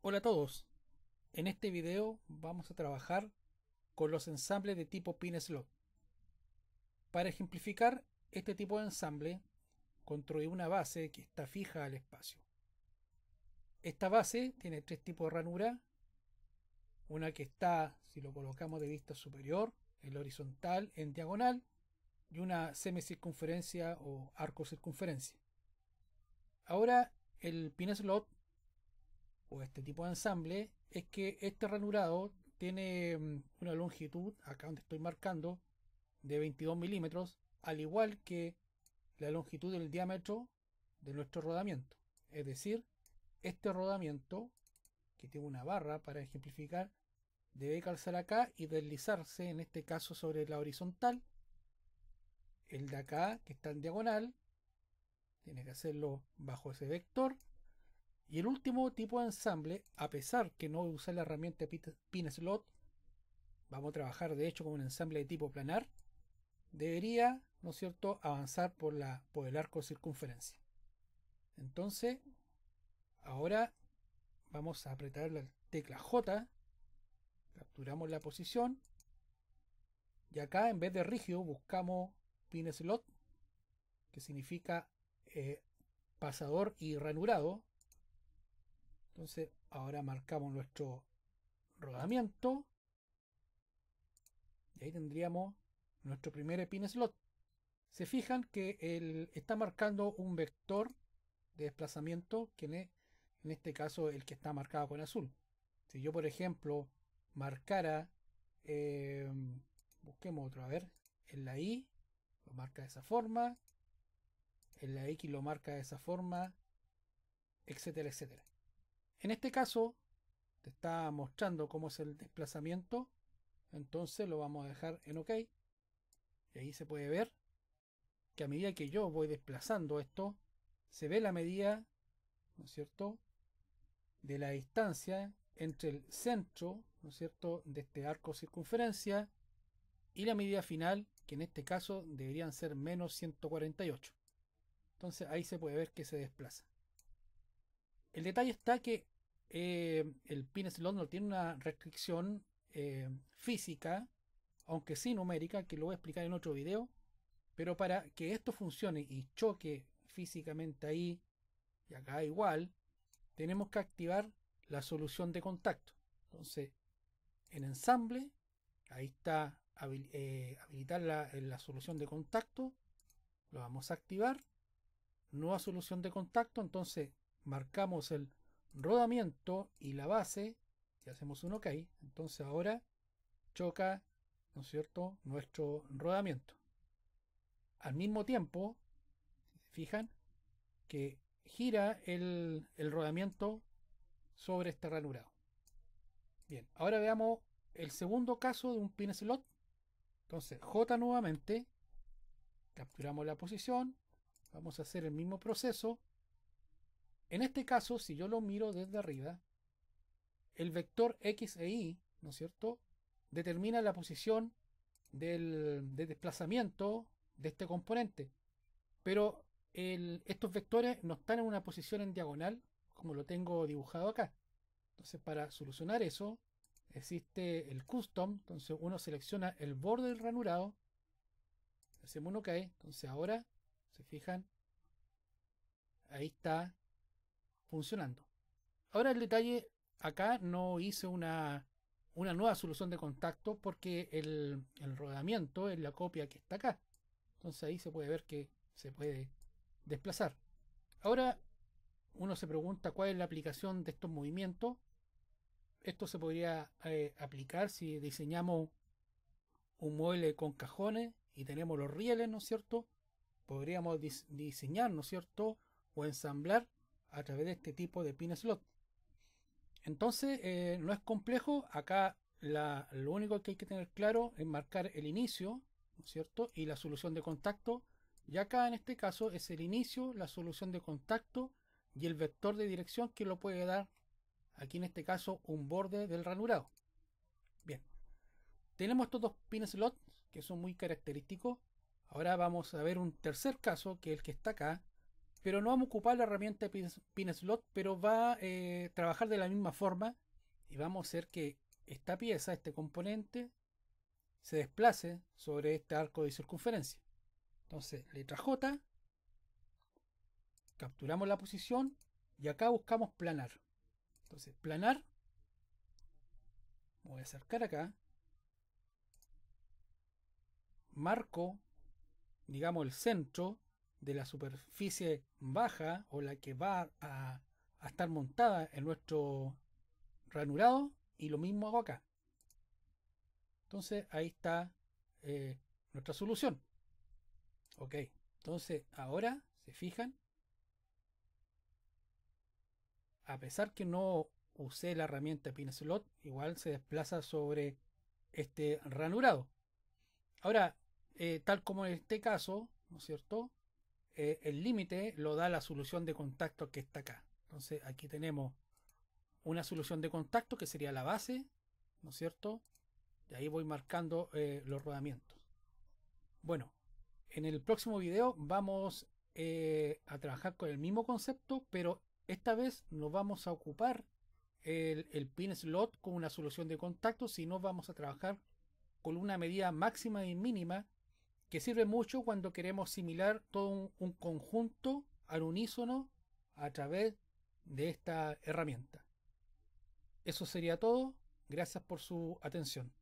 Hola a todos, en este video vamos a trabajar con los ensambles de tipo pin slot. Para ejemplificar este tipo de ensamble, construí una base que está fija al espacio. Esta base tiene tres tipos de ranura, una que está, si lo colocamos de vista superior, el horizontal, en diagonal, y una semicircunferencia o arco circunferencia. Ahora el pin slot o este tipo de ensamble es que este ranurado tiene mm, una longitud, acá donde estoy marcando, de 22 milímetros, al igual que la longitud del diámetro de nuestro rodamiento. Es decir, este rodamiento, que tiene una barra para ejemplificar, debe calzar acá y deslizarse, en este caso sobre la horizontal. El de acá, que está en diagonal, tiene que hacerlo bajo ese vector y el último tipo de ensamble, a pesar que no usar la herramienta pin slot, vamos a trabajar de hecho con un ensamble de tipo planar, debería, ¿no es cierto?, avanzar por, la, por el arco de circunferencia. Entonces, ahora vamos a apretar la tecla J, capturamos la posición, y acá en vez de rígido buscamos pin slot, que significa eh, pasador y ranurado, entonces ahora marcamos nuestro rodamiento. Y ahí tendríamos nuestro primer pin slot. Se fijan que está marcando un vector de desplazamiento que en este caso el que está marcado con azul. Si yo por ejemplo marcara, eh, busquemos otro, a ver, en la i lo marca de esa forma, en la X lo marca de esa forma, etcétera, etcétera. En este caso, te está mostrando cómo es el desplazamiento. Entonces lo vamos a dejar en OK. Y ahí se puede ver que a medida que yo voy desplazando esto, se ve la medida, ¿no es cierto?, de la distancia entre el centro, ¿no es cierto?, de este arco circunferencia y la medida final, que en este caso deberían ser menos 148. Entonces ahí se puede ver que se desplaza. El detalle está que eh, el Slot London tiene una restricción eh, física, aunque sí numérica, que lo voy a explicar en otro video. Pero para que esto funcione y choque físicamente ahí y acá igual, tenemos que activar la solución de contacto. Entonces, en ensamble, ahí está eh, habilitar eh, la solución de contacto. Lo vamos a activar. Nueva solución de contacto. Entonces, marcamos el rodamiento y la base y hacemos un OK. Entonces ahora choca, ¿no es cierto?, nuestro rodamiento. Al mismo tiempo, fijan que gira el, el rodamiento sobre este ranurado. Bien, ahora veamos el segundo caso de un pin slot. Entonces, J nuevamente, capturamos la posición, vamos a hacer el mismo proceso, en este caso, si yo lo miro desde arriba, el vector X e Y, ¿no es cierto?, determina la posición del, desplazamiento de este componente. Pero estos vectores no están en una posición en diagonal, como lo tengo dibujado acá. Entonces, para solucionar eso, existe el custom. Entonces, uno selecciona el borde del ranurado. Hacemos un OK. Entonces, ahora, se fijan, ahí está funcionando. Ahora el detalle, acá no hice una, una nueva solución de contacto porque el, rodamiento es la copia que está acá. Entonces ahí se puede ver que se puede desplazar. Ahora uno se pregunta cuál es la aplicación de estos movimientos. Esto se podría eh, aplicar si diseñamos un mueble con cajones y tenemos los rieles, ¿no es cierto? Podríamos diseñar, ¿no es cierto? O ensamblar a través de este tipo de pin slot. Entonces, eh, no es complejo. Acá lo único que hay que tener claro es marcar el inicio, cierto? Y la solución de contacto. Y acá en este caso es el inicio, la solución de contacto y el vector de dirección que lo puede dar aquí en este caso un borde del ranurado. Bien, tenemos estos dos pin slots que son muy característicos. Ahora vamos a ver un tercer caso que es el que está acá, pero no vamos a ocupar la herramienta Slot, pero va a eh, trabajar de la misma forma y vamos a hacer que esta pieza, este componente, se desplace sobre este arco de circunferencia. Entonces, letra J, capturamos la posición y acá buscamos planar. Entonces, planar, voy a acercar acá, marco, digamos, el centro de la superficie baja o la que va a, estar montada en nuestro ranurado y lo mismo hago acá. Entonces ahí está eh, nuestra solución. Ok, entonces ahora se fijan. A pesar que no usé la herramienta pin igual se desplaza sobre este ranurado. Ahora, eh, tal como en este caso, ¿no es cierto? Eh, el límite lo da la solución de contacto que está acá. Entonces aquí tenemos una solución de contacto que sería la base, ¿no es cierto? Y ahí voy marcando eh, los rodamientos. Bueno, en el próximo video vamos eh, a trabajar con el mismo concepto, pero esta vez no vamos a ocupar el, el, pin slot con una solución de contacto, sino vamos a trabajar con una medida máxima y mínima que sirve mucho cuando queremos simular todo un, un conjunto al unísono a través de esta herramienta. Eso sería todo. Gracias por su atención.